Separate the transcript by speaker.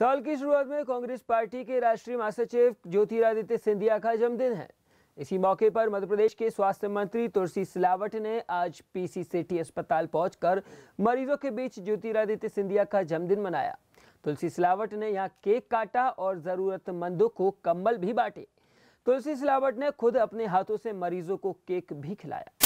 Speaker 1: साल की शुरुआत में कांग्रेस पार्टी के राष्ट्रीय महासचिव ज्योतिरादित्य सिंधिया का जन्मदिन है इसी मौके पर मध्य प्रदेश के स्वास्थ्य मंत्री तुलसी सिलावट ने आज पीसी सिटी अस्पताल पहुंचकर मरीजों के बीच ज्योतिरादित्य सिंधिया का जन्मदिन मनाया तुलसी सिलावट ने यहां केक काटा और जरूरतमंदों को कंबल भी बांटे तुलसी सिलावट ने खुद अपने हाथों से मरीजों को केक भी खिलाया